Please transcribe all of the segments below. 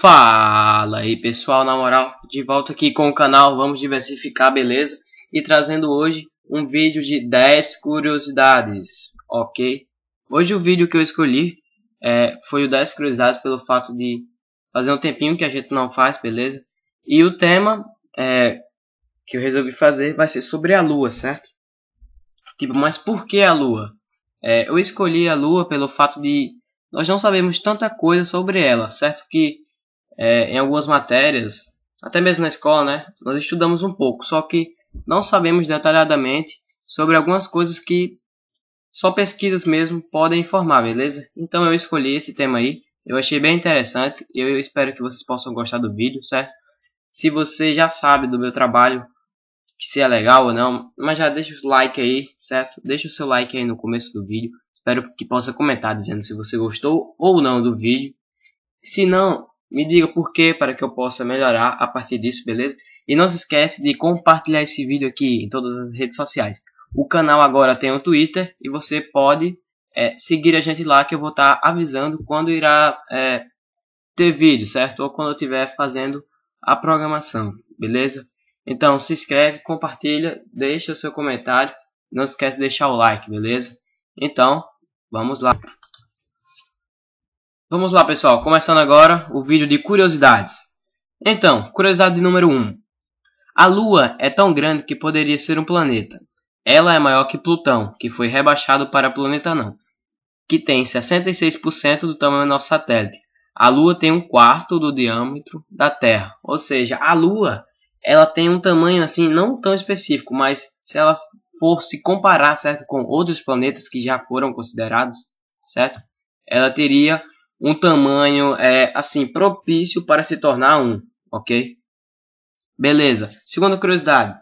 Fala aí pessoal, na moral, de volta aqui com o canal Vamos Diversificar, beleza? E trazendo hoje um vídeo de 10 curiosidades, ok? Hoje o vídeo que eu escolhi é, foi o 10 curiosidades pelo fato de fazer um tempinho que a gente não faz, beleza? E o tema é, que eu resolvi fazer vai ser sobre a Lua, certo? Tipo, mas por que a Lua? É, eu escolhi a Lua pelo fato de nós não sabemos tanta coisa sobre ela, certo? Que é, em algumas matérias, até mesmo na escola, né, nós estudamos um pouco, só que não sabemos detalhadamente sobre algumas coisas que só pesquisas mesmo podem informar, beleza? Então eu escolhi esse tema aí, eu achei bem interessante, e eu espero que vocês possam gostar do vídeo, certo? Se você já sabe do meu trabalho, se é legal ou não, mas já deixa o like aí, certo? Deixa o seu like aí no começo do vídeo, espero que possa comentar dizendo se você gostou ou não do vídeo. Se não, me diga por que para que eu possa melhorar a partir disso, beleza? E não se esquece de compartilhar esse vídeo aqui em todas as redes sociais. O canal agora tem o um Twitter e você pode é, seguir a gente lá que eu vou estar tá avisando quando irá é, ter vídeo, certo? Ou quando eu estiver fazendo a programação, beleza? Então se inscreve, compartilha, deixa o seu comentário, não esquece de deixar o like, beleza? Então, vamos lá. Vamos lá, pessoal, começando agora o vídeo de curiosidades. Então, curiosidade número 1. A Lua é tão grande que poderia ser um planeta. Ela é maior que Plutão, que foi rebaixado para planeta não, que tem 66% do tamanho do nosso satélite. A Lua tem um quarto do diâmetro da Terra, ou seja, a Lua ela tem um tamanho assim não tão específico, mas se ela for se comparar certo com outros planetas que já foram considerados, certo? Ela teria um tamanho é assim propício para se tornar um, ok? Beleza. Segunda curiosidade.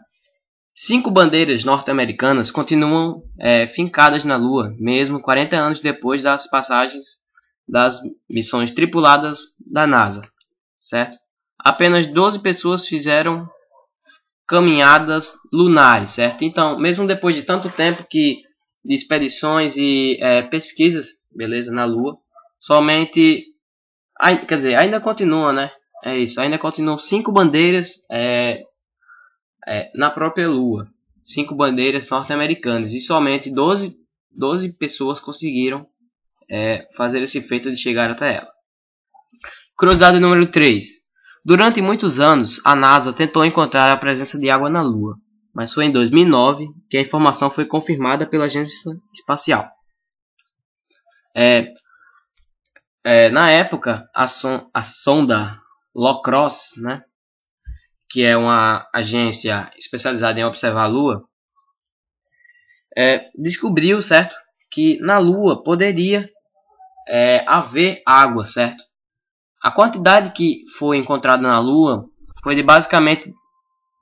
Cinco bandeiras norte-americanas continuam é, fincadas na Lua, mesmo 40 anos depois das passagens das missões tripuladas da NASA, certo? Apenas 12 pessoas fizeram caminhadas lunares, certo? Então, mesmo depois de tanto tempo que de expedições e é, pesquisas, beleza, na Lua, somente. Quer dizer, ainda continua, né? É isso, ainda continuam cinco bandeiras é, é, na própria Lua. Cinco bandeiras norte-americanas. E somente 12, 12 pessoas conseguiram é, fazer esse feito de chegar até ela. Cruzado número 3. Durante muitos anos, a NASA tentou encontrar a presença de água na Lua, mas foi em 2009 que a informação foi confirmada pela agência espacial. É, é, na época, a, son, a sonda Locross, né, que é uma agência especializada em observar a Lua, é, descobriu, certo, que na Lua poderia é, haver água, certo? A quantidade que foi encontrada na Lua foi de basicamente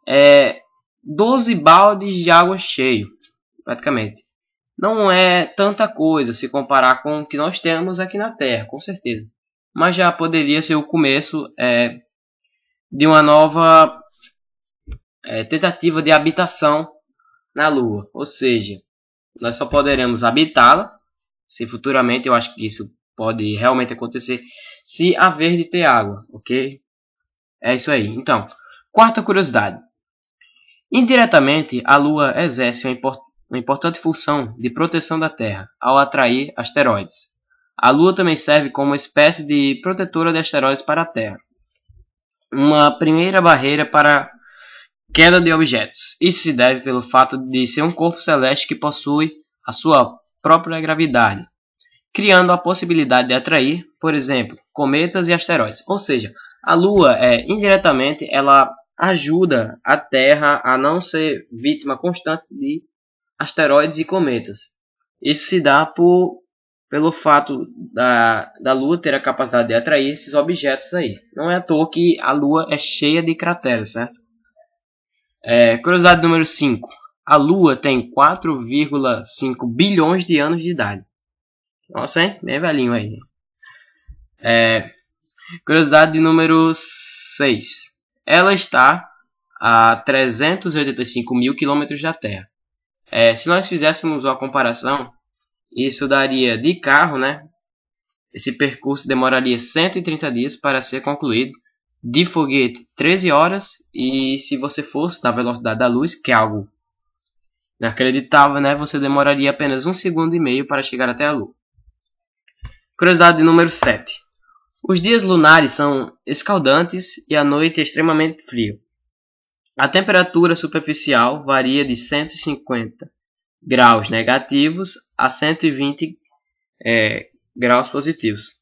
é, 12 baldes de água cheio, praticamente. Não é tanta coisa se comparar com o que nós temos aqui na Terra, com certeza. Mas já poderia ser o começo é, de uma nova é, tentativa de habitação na Lua. Ou seja, nós só poderemos habitá-la se futuramente eu acho que isso pode realmente acontecer se haver de ter água, ok? É isso aí. Então, quarta curiosidade. Indiretamente, a Lua exerce uma importância uma importante função de proteção da Terra ao atrair asteroides. A Lua também serve como uma espécie de protetora de asteroides para a Terra, uma primeira barreira para queda de objetos. Isso se deve pelo fato de ser um corpo celeste que possui a sua própria gravidade, criando a possibilidade de atrair, por exemplo, cometas e asteroides. Ou seja, a Lua é indiretamente ela ajuda a Terra a não ser vítima constante de asteroides e cometas. Isso se dá por, pelo fato da, da Lua ter a capacidade de atrair esses objetos aí. Não é à toa que a Lua é cheia de crateras, certo? É, curiosidade número 5. A Lua tem 4,5 bilhões de anos de idade. Nossa, hein? Bem velhinho aí. É, curiosidade número 6. Ela está a 385 mil quilômetros da Terra. É, se nós fizéssemos uma comparação, isso daria de carro, né? Esse percurso demoraria 130 dias para ser concluído, de foguete 13 horas e se você fosse na velocidade da luz, que é algo inacreditável, né? Você demoraria apenas um segundo e meio para chegar até a Lua. Curiosidade número 7. Os dias lunares são escaldantes e a noite é extremamente frio. A temperatura superficial varia de 150 graus negativos a 120 é, graus positivos.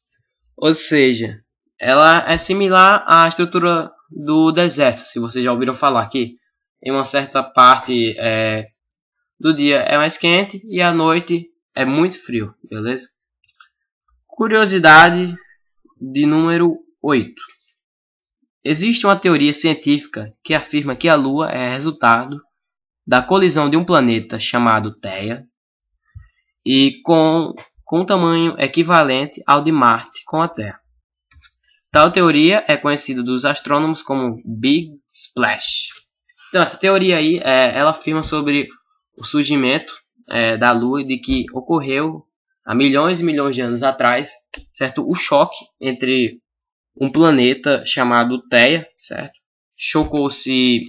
Ou seja, ela é similar à estrutura do deserto, se vocês já ouviram falar que em uma certa parte é, do dia é mais quente e à noite é muito frio, beleza? Curiosidade de número 8. Existe uma teoria científica que afirma que a Lua é resultado da colisão de um planeta chamado Theia e com, com um tamanho equivalente ao de Marte com a Terra. Tal teoria é conhecida dos astrônomos como Big Splash. Então, essa teoria aí, é, ela afirma sobre o surgimento é, da Lua de que ocorreu há milhões e milhões de anos atrás, certo? O choque entre um planeta chamado Theia, certo? Chocou-se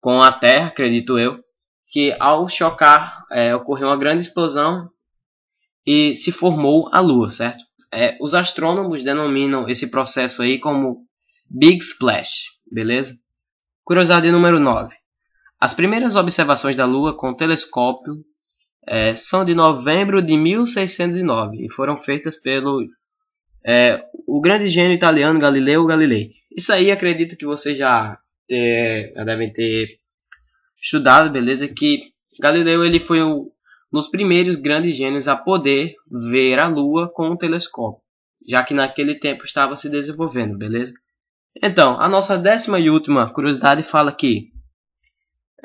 com a Terra, acredito eu, que ao chocar é, ocorreu uma grande explosão e se formou a Lua, certo? É, os astrônomos denominam esse processo aí como Big Splash, beleza? Curiosidade número 9. As primeiras observações da Lua com telescópio é, são de novembro de 1609 e foram feitas pelo é, o grande gênio italiano Galileu Galilei. Isso aí acredito que vocês já, já devem ter estudado, beleza? Que Galileu ele foi um dos primeiros grandes gênios a poder ver a Lua com um telescópio, já que naquele tempo estava se desenvolvendo, beleza? Então, a nossa décima e última curiosidade fala que,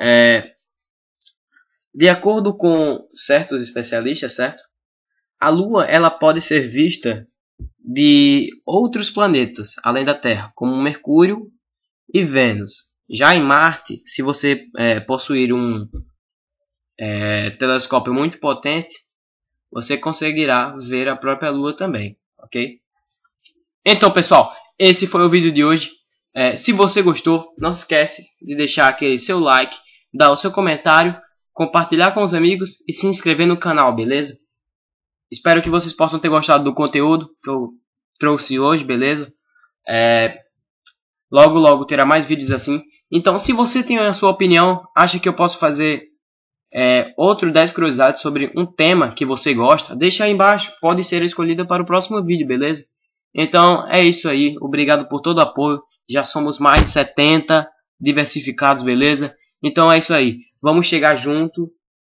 é, de acordo com certos especialistas, certo? A Lua ela pode ser vista de outros planetas além da Terra, como Mercúrio e Vênus. Já em Marte, se você é, possuir um é, telescópio muito potente, você conseguirá ver a própria Lua também, ok? Então, pessoal, esse foi o vídeo de hoje. É, se você gostou, não se esquece de deixar aquele seu like, dar o seu comentário, compartilhar com os amigos e se inscrever no canal, beleza? Espero que vocês possam ter gostado do conteúdo que eu trouxe hoje, beleza? É, logo, logo terá mais vídeos assim. Então, se você tem a sua opinião, acha que eu posso fazer é, outro 10 curiosidades sobre um tema que você gosta, deixa aí embaixo. Pode ser escolhida para o próximo vídeo, beleza? Então, é isso aí. Obrigado por todo o apoio. Já somos mais de 70 diversificados, beleza? Então, é isso aí. Vamos chegar junto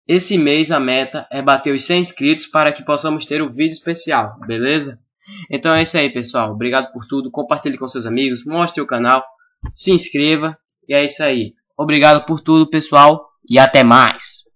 esse mês a meta é bater os 100 inscritos para que possamos ter o um vídeo especial, beleza? Então é isso aí, pessoal. Obrigado por tudo. Compartilhe com seus amigos, mostre o canal, se inscreva e é isso aí. Obrigado por tudo, pessoal, e até mais.